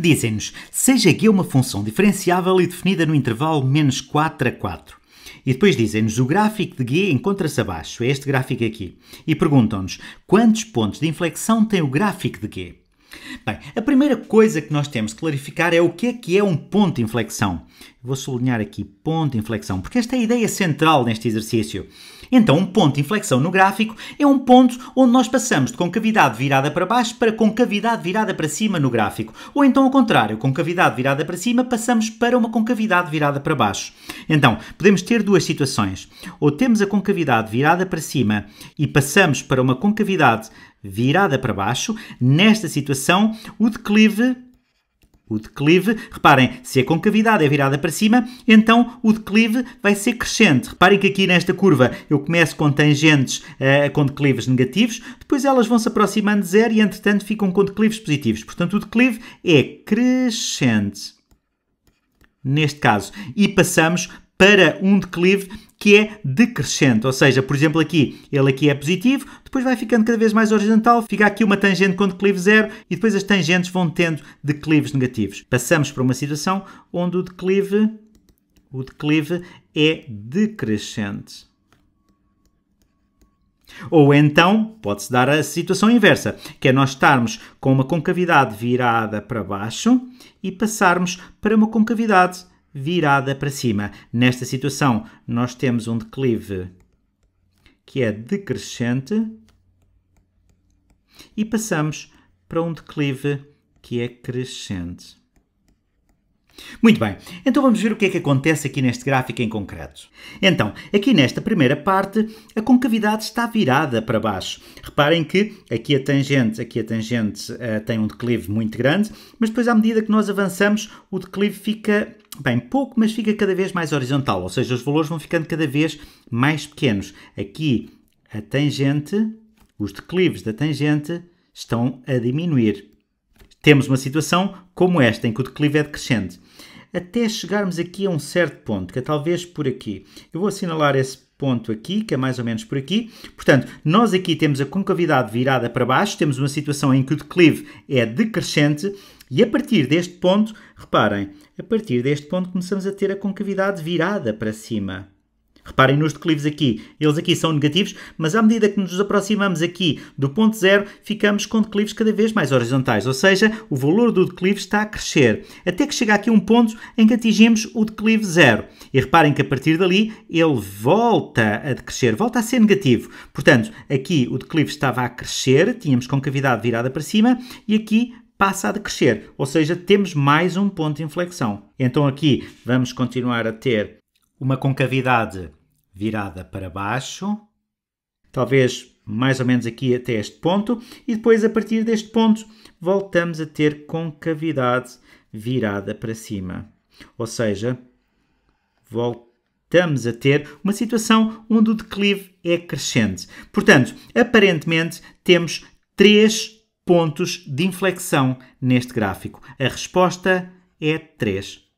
Dizem-nos, seja g é uma função diferenciável e definida no intervalo menos 4 a 4. E depois dizem-nos o gráfico de G encontra-se abaixo, é este gráfico aqui. E perguntam-nos quantos pontos de inflexão tem o gráfico de G. Bem, a primeira coisa que nós temos de clarificar é o que é que é um ponto de inflexão. Vou sublinhar aqui ponto de inflexão, porque esta é a ideia central neste exercício. Então, um ponto de inflexão no gráfico é um ponto onde nós passamos de concavidade virada para baixo para concavidade virada para cima no gráfico. Ou então, ao contrário, concavidade virada para cima, passamos para uma concavidade virada para baixo. Então, podemos ter duas situações. Ou temos a concavidade virada para cima e passamos para uma concavidade virada para baixo. Nesta situação, o declive o declive. Reparem, se a concavidade é virada para cima, então o declive vai ser crescente. Reparem que aqui nesta curva eu começo com tangentes uh, com declives negativos, depois elas vão se aproximando de zero e, entretanto, ficam com declives positivos. Portanto, o declive é crescente neste caso. E passamos para um declive que é decrescente, ou seja, por exemplo aqui, ele aqui é positivo, depois vai ficando cada vez mais horizontal, fica aqui uma tangente com declive zero e depois as tangentes vão tendo declives negativos. Passamos para uma situação onde o declive, o declive é decrescente. Ou então, pode-se dar a situação inversa, que é nós estarmos com uma concavidade virada para baixo e passarmos para uma concavidade virada para cima. Nesta situação, nós temos um declive que é decrescente e passamos para um declive que é crescente. Muito bem, então vamos ver o que é que acontece aqui neste gráfico em concreto. Então, aqui nesta primeira parte, a concavidade está virada para baixo. Reparem que aqui a tangente, aqui a tangente uh, tem um declive muito grande, mas depois à medida que nós avançamos, o declive fica bem, pouco, mas fica cada vez mais horizontal, ou seja, os valores vão ficando cada vez mais pequenos. Aqui a tangente, os declives da tangente estão a diminuir. Temos uma situação como esta, em que o declive é decrescente. Até chegarmos aqui a um certo ponto, que é talvez por aqui. Eu vou assinalar esse ponto aqui, que é mais ou menos por aqui. Portanto, nós aqui temos a concavidade virada para baixo, temos uma situação em que o declive é decrescente e a partir deste ponto, reparem, a partir deste ponto começamos a ter a concavidade virada para cima. Reparem nos declives aqui, eles aqui são negativos, mas à medida que nos aproximamos aqui do ponto zero, ficamos com declives cada vez mais horizontais, ou seja, o valor do declive está a crescer, até que chega aqui um ponto em que atingimos o declive zero. E reparem que a partir dali ele volta a decrescer, volta a ser negativo. Portanto, aqui o declive estava a crescer, tínhamos concavidade virada para cima, e aqui passa a decrescer, ou seja, temos mais um ponto de inflexão. Então aqui vamos continuar a ter uma concavidade virada para baixo, talvez mais ou menos aqui até este ponto, e depois a partir deste ponto voltamos a ter concavidade virada para cima. Ou seja, voltamos a ter uma situação onde o declive é crescente. Portanto, aparentemente temos três pontos de inflexão neste gráfico? A resposta é 3.